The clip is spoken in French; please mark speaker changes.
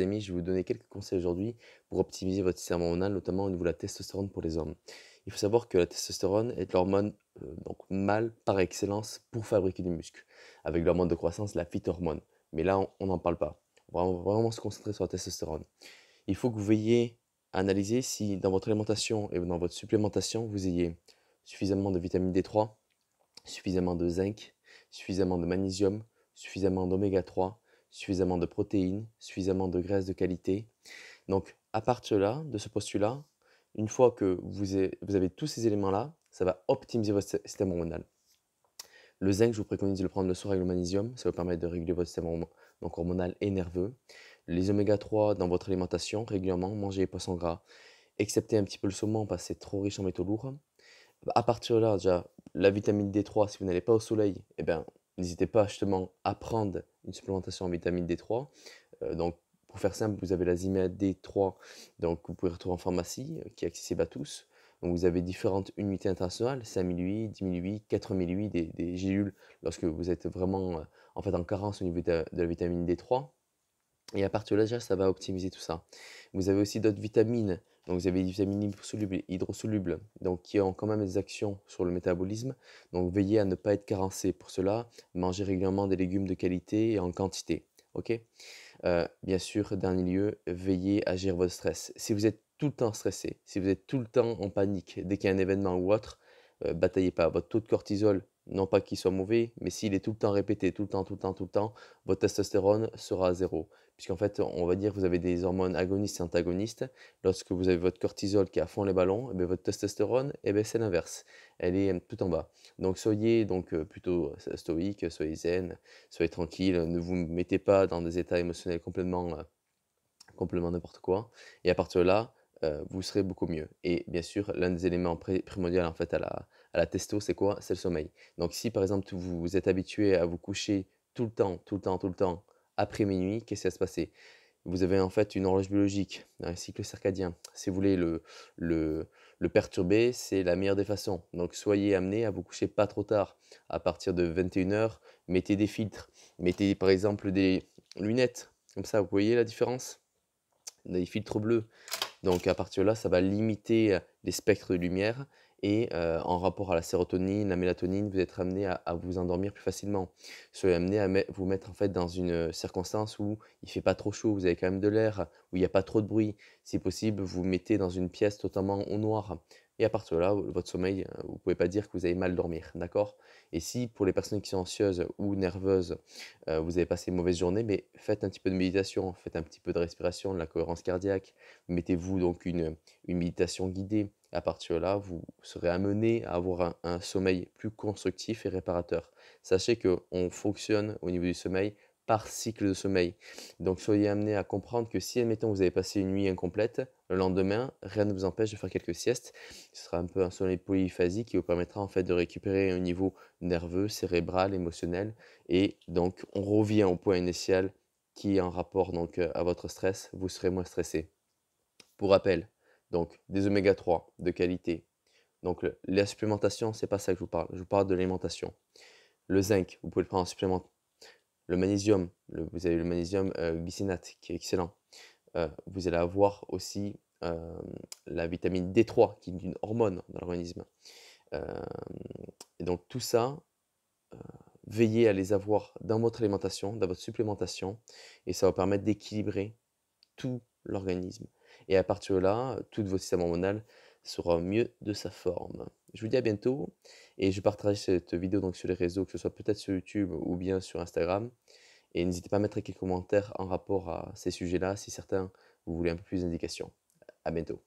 Speaker 1: amis, je vais vous donner quelques conseils aujourd'hui pour optimiser votre système hormonal, notamment au niveau de la testostérone pour les hommes. Il faut savoir que la testostérone est l'hormone euh, donc mâle par excellence pour fabriquer du muscle, avec l'hormone de croissance, la phytohormone. Mais là, on n'en parle pas. On va vraiment, vraiment se concentrer sur la testostérone. Il faut que vous veilliez à analyser si dans votre alimentation et dans votre supplémentation, vous ayez suffisamment de vitamine D3, suffisamment de zinc, suffisamment de magnésium, suffisamment d'oméga 3, suffisamment de protéines, suffisamment de graisses de qualité. Donc, à partir de, là, de ce postulat, une fois que vous avez tous ces éléments-là, ça va optimiser votre système hormonal. Le zinc, je vous préconise de le prendre le soir avec le magnésium, ça va permettre de réguler votre système hormonal, et nerveux. Les oméga 3 dans votre alimentation, régulièrement, mangez les poissons gras, excepté un petit peu le saumon parce que c'est trop riche en métaux lourds. À partir de là, déjà, la vitamine D3, si vous n'allez pas au soleil, eh bien... N'hésitez pas justement à prendre une supplémentation en vitamine D3. Euh, donc, pour faire simple, vous avez la D3, donc vous pouvez retrouver en pharmacie, euh, qui est accessible à tous. Donc, vous avez différentes unités internationales, 5008, 10008, 4008, des, des gélules, lorsque vous êtes vraiment euh, en fait en carence au niveau de, la vitamine D3. Et à partir de là, déjà, ça va optimiser tout ça. Vous avez aussi d'autres vitamines donc vous avez des vitamines hydrosolubles, donc qui ont quand même des actions sur le métabolisme. Donc veillez à ne pas être carencé. Pour cela, mangez régulièrement des légumes de qualité et en quantité. Ok euh, Bien sûr, dernier lieu, veillez à gérer votre stress. Si vous êtes tout le temps stressé, si vous êtes tout le temps en panique dès qu'il y a un événement ou autre, euh, bataillez pas. Votre taux de cortisol, non pas qu'il soit mauvais, mais s'il est tout le temps répété, tout le temps, tout le temps, tout le temps, votre testostérone sera à zéro. Puisqu'en fait, on va dire que vous avez des hormones agonistes et antagonistes. Lorsque vous avez votre cortisol qui est à fond les ballons, et eh bien votre testostérone, et eh bien c'est l'inverse. Elle est euh, tout en bas. Donc soyez donc euh, plutôt stoïque, soyez zen, soyez tranquille. Ne vous mettez pas dans des états émotionnels complètement, complètement n'importe quoi. Et à partir de là, euh, vous serez beaucoup mieux. Et bien sûr, l'un des éléments primordiaux en fait à la, testo, c'est quoi C'est le sommeil. Donc si par exemple vous êtes habitué à vous coucher tout le temps, tout le temps, tout le temps, après minuit, qu'est-ce qui va se passer Vous avez en fait une horloge biologique, un cycle circadien. Si vous voulez le, le, le perturber, c'est la meilleure des façons. Donc soyez amené à vous coucher pas trop tard, à partir de 21h, mettez des filtres, mettez par exemple des lunettes, comme ça vous voyez la différence Des filtres bleus, donc à partir de là, ça va limiter les spectres de lumière et en rapport à la sérotonine, la mélatonine, vous êtes amené à, vous endormir plus facilement. Soyez amené à vous mettre en fait dans une circonstance où il fait pas trop chaud, vous avez quand même de l'air, où il n'y a pas trop de bruit. Si possible, vous mettez dans une pièce totalement au noir. Et à partir de là, votre sommeil, hein, vous ne pouvez pas dire que vous avez mal dormir, d'accord Et si pour les personnes qui sont anxieuses ou nerveuses, euh, vous avez passé une mauvaise journée, mais faites un petit peu de méditation, faites un petit peu de respiration, de la cohérence cardiaque, mettez-vous donc une, méditation guidée. À partir de là, vous serez amené à avoir un, un sommeil plus constructif et réparateur. Sachez qu'on fonctionne au niveau du sommeil par cycle de sommeil. Donc soyez amené à comprendre que si, admettons, vous avez passé une nuit incomplète, le lendemain, rien ne vous empêche de faire quelques siestes. Ce sera un peu un sommeil polyphasique qui vous permettra en fait de récupérer un niveau nerveux, cérébral, émotionnel. Et donc on revient au point initial qui est en rapport donc euh, à votre stress, vous serez moins stressé. Pour rappel, donc des oméga 3 de qualité. Donc la supplémentation, c'est pas ça que je vous parle, je vous parle de l'alimentation. Le zinc, vous pouvez le prendre en supplément le magnésium, vous avez le magnésium euh, qui est excellent. Euh, vous allez avoir aussi euh, la vitamine D3 qui est une hormone dans l'organisme. Euh, et donc tout ça, veillez à les avoir dans votre alimentation, dans votre supplémentation, et ça va permettre d'équilibrer tout l'organisme. Et à partir de là, tout votre système hormonal sera mieux de sa forme. Je vous dis à bientôt et je partage cette vidéo donc sur les réseaux, que ce soit peut-être sur YouTube ou bien sur Instagram. Et n'hésitez pas à mettre quelques commentaires en rapport à ces sujets-là si certains vous voulez un peu plus d'indications. À bientôt.